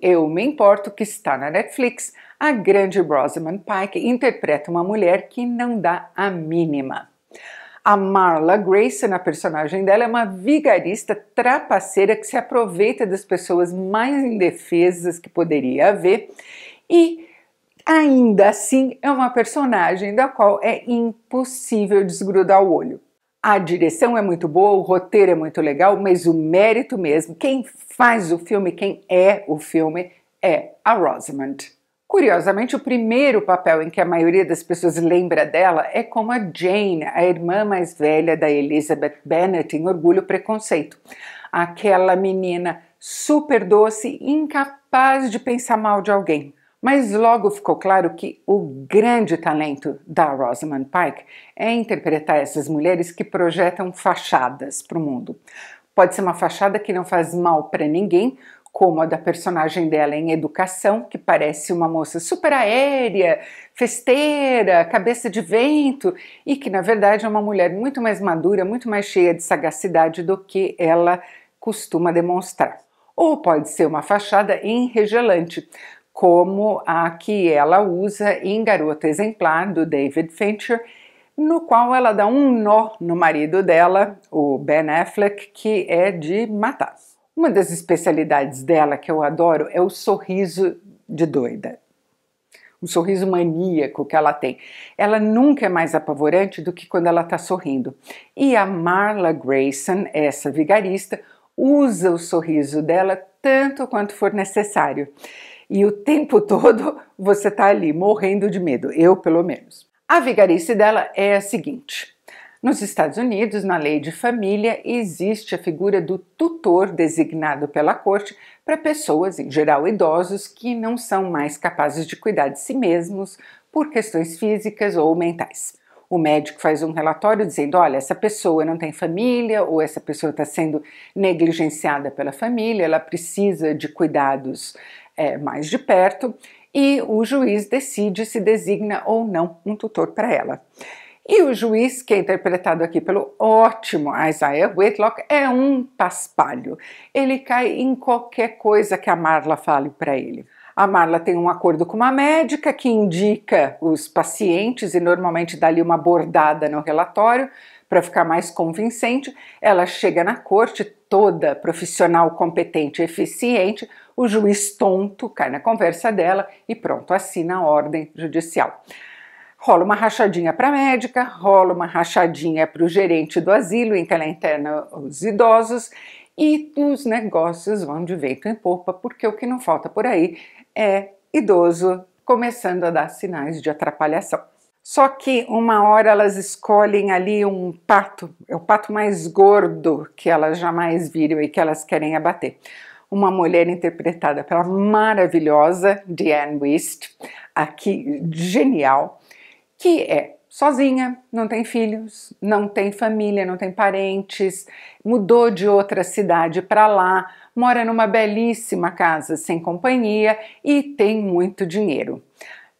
Eu Me Importo, que está na Netflix, a grande Rosamund Pike interpreta uma mulher que não dá a mínima. A Marla Grayson, a personagem dela, é uma vigarista trapaceira que se aproveita das pessoas mais indefesas que poderia haver e ainda assim é uma personagem da qual é impossível desgrudar o olho. A direção é muito boa, o roteiro é muito legal, mas o mérito mesmo, quem faz o filme, quem é o filme, é a Rosamund. Curiosamente, o primeiro papel em que a maioria das pessoas lembra dela é como a Jane, a irmã mais velha da Elizabeth Bennet em Orgulho e Preconceito. Aquela menina super doce, incapaz de pensar mal de alguém. Mas logo ficou claro que o grande talento da Rosamund Pike é interpretar essas mulheres que projetam fachadas para o mundo. Pode ser uma fachada que não faz mal para ninguém, como a da personagem dela em Educação, que parece uma moça super aérea, festeira, cabeça de vento, e que na verdade é uma mulher muito mais madura, muito mais cheia de sagacidade do que ela costuma demonstrar. Ou pode ser uma fachada enregelante, como a que ela usa em Garota Exemplar, do David Fincher, no qual ela dá um nó no marido dela, o Ben Affleck, que é de matar. Uma das especialidades dela que eu adoro é o sorriso de doida. Um sorriso maníaco que ela tem. Ela nunca é mais apavorante do que quando ela está sorrindo. E a Marla Grayson, essa vigarista, usa o sorriso dela tanto quanto for necessário e o tempo todo você está ali morrendo de medo, eu pelo menos. A vigarice dela é a seguinte: nos Estados Unidos, na lei de família, existe a figura do tutor designado pela corte para pessoas, em geral idosos, que não são mais capazes de cuidar de si mesmos por questões físicas ou mentais o médico faz um relatório dizendo: olha, essa pessoa não tem família, ou essa pessoa está sendo negligenciada pela família, ela precisa de cuidados é, mais de perto, e o juiz decide se designa ou não um tutor para ela. E o juiz, que é interpretado aqui pelo ótimo Isaiah Whitlock, é um paspalho. Ele cai em qualquer coisa que a Marla fale para ele. A Marla tem um acordo com uma médica que indica os pacientes e normalmente dá ali uma bordada no relatório para ficar mais convincente. Ela chega na corte toda profissional, competente, eficiente. O juiz tonto cai na conversa dela e pronto, assina a ordem judicial. Rola uma rachadinha para a médica, rola uma rachadinha para o gerente do asilo em que ela interna os idosos e os negócios vão de vento em popa, porque o que não falta por aí é idoso começando a dar sinais de atrapalhação. Só que uma hora elas escolhem ali um pato, é o pato mais gordo que elas jamais viram e que elas querem abater. Uma mulher interpretada pela maravilhosa Diane West, aqui genial, que é sozinha, não tem filhos, não tem família, não tem parentes, mudou de outra cidade para lá, mora numa belíssima casa sem companhia e tem muito dinheiro.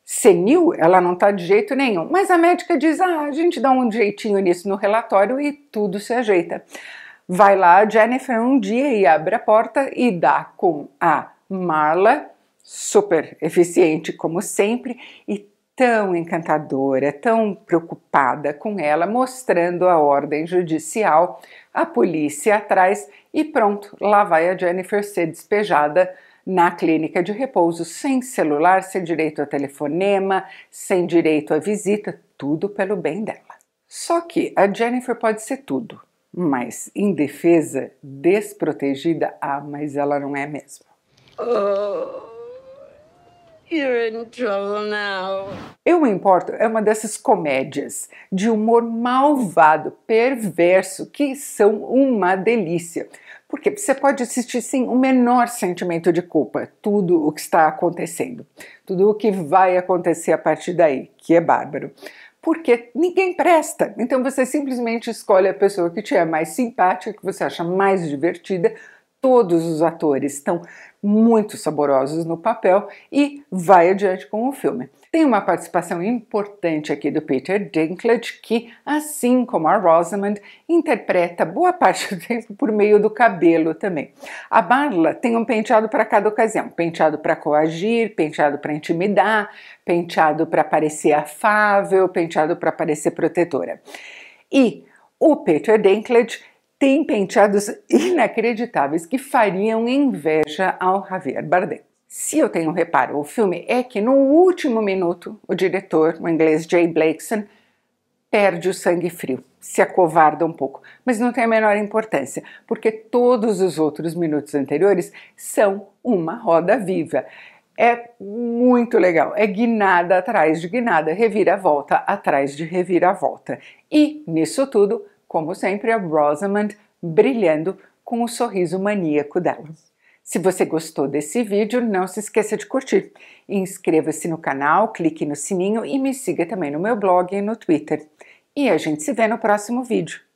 Senil, ela não está de jeito nenhum, mas a médica diz: ah, a gente dá um jeitinho nisso no relatório e tudo se ajeita. Vai lá a Jennifer um dia e abre a porta e dá com a Marla, super eficiente como sempre, e tão encantadora, tão preocupada com ela, mostrando a ordem judicial, a polícia atrás e pronto, lá vai a Jennifer ser despejada na clínica de repouso, sem celular, sem direito a telefonema, sem direito a visita, tudo pelo bem dela. Só que a Jennifer pode ser tudo, mas indefesa, desprotegida, ah, mas ela não é mesmo. Ah. You're in trouble now. Eu Me Importo é uma dessas comédias de humor malvado, perverso, que são uma delícia. Porque você pode assistir sem o menor sentimento de culpa, tudo o que está acontecendo, tudo o que vai acontecer a partir daí, que é bárbaro porque ninguém presta. Então você simplesmente escolhe a pessoa que te é mais simpática, que você acha mais divertida. Todos os atores estão muito saborosos no papel e vai adiante com o filme. Tem uma participação importante aqui do Peter Dinklage, que, assim como a Rosamond, interpreta boa parte do tempo por meio do cabelo também. A Barla tem um penteado para cada ocasião: penteado para coagir, penteado para intimidar, penteado para parecer afável, penteado para parecer protetora. E o Peter Dinklage tem penteados inacreditáveis que fariam inveja ao Javier Bardem. Se eu tenho um reparo, o filme é que no último minuto o diretor, o inglês Jay Blakeson, perde o sangue frio, se acovarda um pouco, mas não tem a menor importância, porque todos os outros minutos anteriores são uma roda viva. É muito legal, é guinada atrás de guinada, reviravolta atrás de reviravolta. E nisso tudo, como sempre, a Rosamond brilhando com o sorriso maníaco dela. Se você gostou desse vídeo, não se esqueça de curtir. Inscreva-se no canal, clique no sininho e me siga também no meu blog e no Twitter. E a gente se vê no próximo vídeo.